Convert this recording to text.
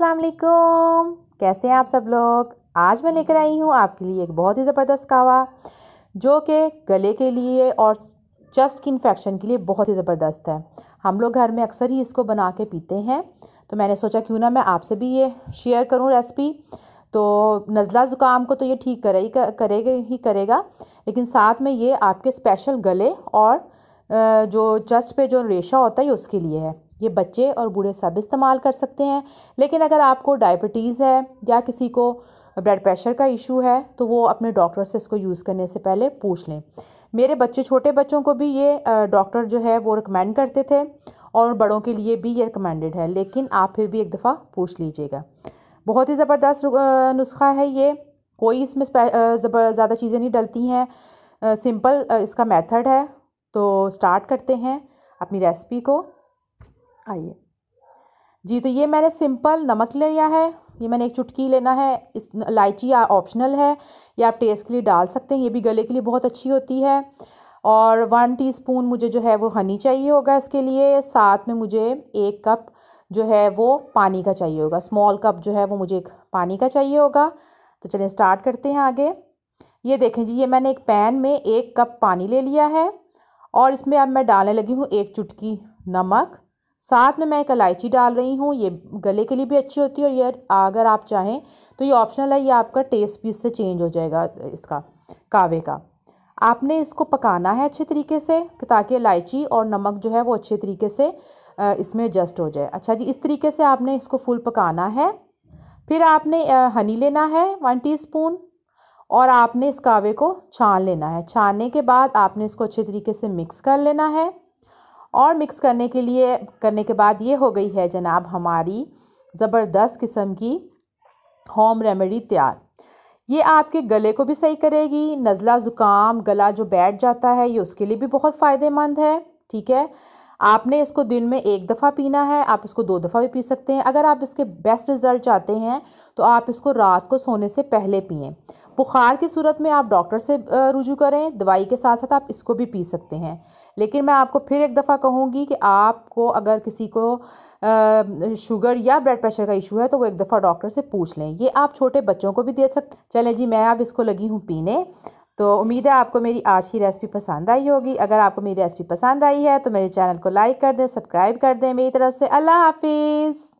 असलकुम कैसे हैं आप सब लोग आज मैं लेकर आई हूँ आपके लिए एक बहुत ही ज़बरदस्त कावा जो कि गले के लिए और चस्ट की इन्फेक्शन के लिए बहुत ही ज़बरदस्त है हम लोग घर में अक्सर ही इसको बना के पीते हैं तो मैंने सोचा क्यों ना मैं आपसे भी ये शेयर करूँ रेसिपी तो नज़ला ज़ुकाम को तो ये ठीक करे ही करेगा ही करेगा लेकिन साथ में ये आपके स्पेशल गले और जो चस्ट पे जो रेशा होता है उसके लिए है ये बच्चे और बूढ़े सब इस्तेमाल कर सकते हैं लेकिन अगर आपको डायबिटीज़ है या किसी को ब्लड प्रेशर का इशू है तो वो अपने डॉक्टर से इसको यूज़ करने से पहले पूछ लें मेरे बच्चे छोटे बच्चों को भी ये डॉक्टर जो है वो रिकमेंड करते थे और बड़ों के लिए भी ये रिकमेंडेड है लेकिन आप फिर भी एक दफ़ा पूछ लीजिएगा बहुत ही ज़बरदस्त नुस्खा है ये कोई इसमें ज़्यादा चीज़ें नहीं डलती हैं सिंपल इसका मेथड है तो स्टार्ट करते हैं अपनी रेसिपी को आइए जी तो ये मैंने सिंपल नमक ले लिया है ये मैंने एक चुटकी लेना है इस इलायची ऑप्शनल है या आप टेस्ट के लिए डाल सकते हैं ये भी गले के लिए बहुत अच्छी होती है और वन टीस्पून मुझे जो है वो हनी चाहिए होगा इसके लिए साथ में मुझे एक कप जो है वो पानी का चाहिए होगा स्मॉल कप जो है वो मुझे एक पानी का चाहिए होगा तो चलिए स्टार्ट करते हैं आगे ये देखें जी ये मैंने एक पैन में एक कप पानी ले लिया है और इसमें अब मैं डालने लगी हूँ एक चुटकी नमक साथ में मैं एक इलायची डाल रही हूँ ये गले के लिए भी अच्छी होती है और ये अगर आप चाहें तो ये ऑप्शनल है ये आपका टेस्ट भी इससे चेंज हो जाएगा इसका कावे का आपने इसको पकाना है अच्छे तरीके से ताकि इलायची और नमक जो है वो अच्छे तरीके से इसमें एडजस्ट हो जाए अच्छा जी इस तरीके से आपने इसको फुल पकाना है फिर आपने हनी लेना है वन टी और आपने इस कावे को छान लेना है छानने के बाद आपने इसको अच्छे तरीके से मिक्स कर लेना है और मिक्स करने के लिए करने के बाद ये हो गई है जनाब हमारी ज़बरदस्त किस्म की होम रेमेडी तैयार ये आपके गले को भी सही करेगी नज़ला ज़ुकाम गला जो बैठ जाता है ये उसके लिए भी बहुत फ़ायदेमंद है ठीक है आपने इसको दिन में एक दफ़ा पीना है आप इसको दो दफ़ा भी पी सकते हैं अगर आप इसके बेस्ट रिज़ल्ट चाहते हैं तो आप इसको रात को सोने से पहले पिए बुखार की सूरत में आप डॉक्टर से रुजू करें दवाई के साथ साथ आप इसको भी पी सकते हैं लेकिन मैं आपको फिर एक दफ़ा कहूँगी कि आपको अगर किसी को शुगर या ब्लड प्रेशर का इशू है तो वो एक दफ़ा डॉक्टर से पूछ लें ये आप छोटे बच्चों को भी दे सकते चलें जी मैं अब इसको लगी हूँ पीने तो उम्मीद है आपको मेरी आज की रेसिपी पसंद आई होगी अगर आपको मेरी रेसिपी पसंद आई है तो मेरे चैनल को लाइक कर दें सब्सक्राइब कर दें मेरी तरफ से अल्लाह हाफिज़